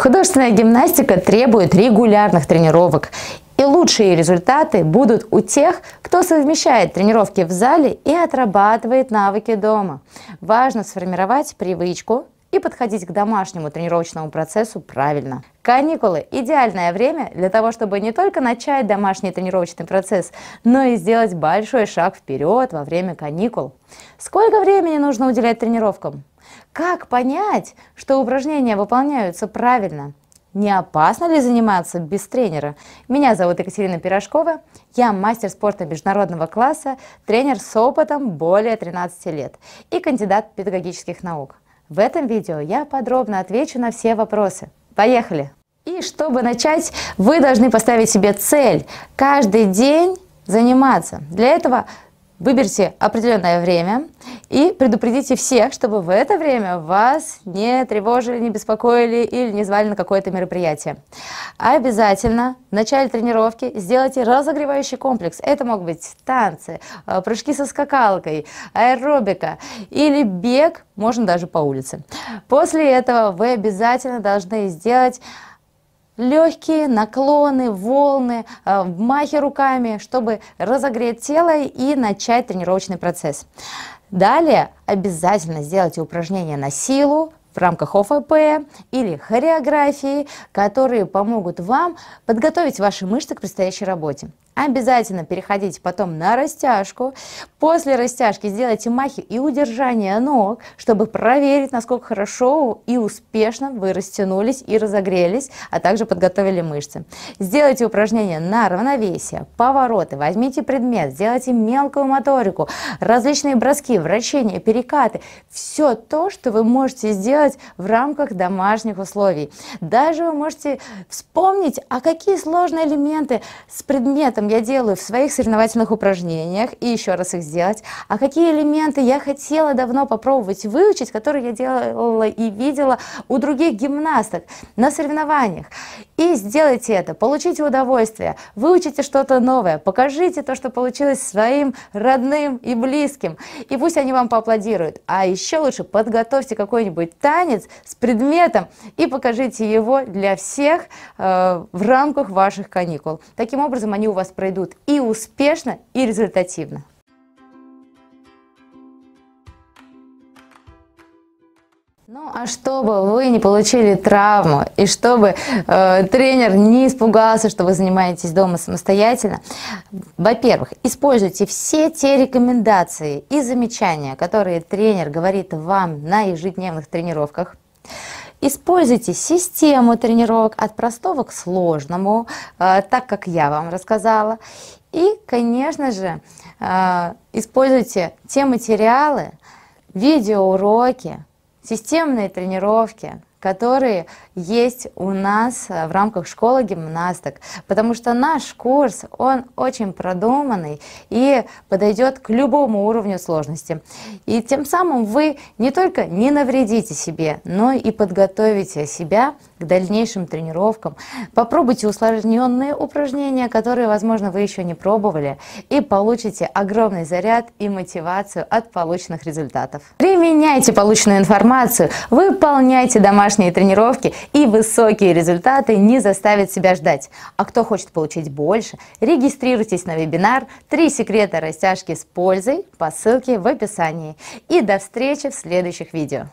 Художественная гимнастика требует регулярных тренировок. И лучшие результаты будут у тех, кто совмещает тренировки в зале и отрабатывает навыки дома. Важно сформировать привычку и подходить к домашнему тренировочному процессу правильно. Каникулы – идеальное время для того, чтобы не только начать домашний тренировочный процесс, но и сделать большой шаг вперед во время каникул. Сколько времени нужно уделять тренировкам? Как понять, что упражнения выполняются правильно? Не опасно ли заниматься без тренера? Меня зовут Екатерина Пирожкова, я мастер спорта международного класса, тренер с опытом более 13 лет и кандидат педагогических наук. В этом видео я подробно отвечу на все вопросы. Поехали! И чтобы начать, вы должны поставить себе цель каждый день заниматься. Для этого выберите определенное время и предупредите всех, чтобы в это время вас не тревожили, не беспокоили или не звали на какое-то мероприятие. Обязательно в начале тренировки сделайте разогревающий комплекс. Это могут быть танцы, э, прыжки со скакалкой, аэробика или бег, можно даже по улице. После этого вы обязательно должны сделать легкие наклоны, волны, э, махи руками, чтобы разогреть тело и начать тренировочный процесс. Далее обязательно сделайте упражнения на силу, в рамках ОФП или хореографии, которые помогут вам подготовить ваши мышцы к предстоящей работе. Обязательно переходите потом на растяжку. После растяжки сделайте махи и удержание ног, чтобы проверить, насколько хорошо и успешно вы растянулись и разогрелись, а также подготовили мышцы. Сделайте упражнения на равновесие, повороты, возьмите предмет, сделайте мелкую моторику, различные броски, вращения, перекаты. Все то, что вы можете сделать в рамках домашних условий. Даже вы можете вспомнить, а какие сложные элементы с предметом я делаю в своих соревновательных упражнениях и еще раз их сделать, а какие элементы я хотела давно попробовать выучить, которые я делала и видела у других гимнасток на соревнованиях. И сделайте это, получите удовольствие, выучите что-то новое, покажите то, что получилось своим родным и близким, и пусть они вам поаплодируют. А еще лучше подготовьте какой-нибудь танец с предметом и покажите его для всех э, в рамках ваших каникул. Таким образом, они у вас пройдут и успешно, и результативно. А чтобы вы не получили травму и чтобы э, тренер не испугался, что вы занимаетесь дома самостоятельно, во-первых, используйте все те рекомендации и замечания, которые тренер говорит вам на ежедневных тренировках. Используйте систему тренировок от простого к сложному, э, так как я вам рассказала. И, конечно же, э, используйте те материалы, видеоуроки, системные тренировки, которые есть у нас э, в рамках школы гимнасток, потому что наш курс, он очень продуманный и подойдет к любому уровню сложности. И тем самым вы не только не навредите себе, но и подготовите себя к дальнейшим тренировкам. Попробуйте усложненные упражнения, которые, возможно, вы еще не пробовали, и получите огромный заряд и мотивацию от полученных результатов. Применяйте полученную информацию, выполняйте домашние тренировки, и высокие результаты не заставят себя ждать. А кто хочет получить больше, регистрируйтесь на вебинар «Три секрета растяжки с пользой» по ссылке в описании. И до встречи в следующих видео.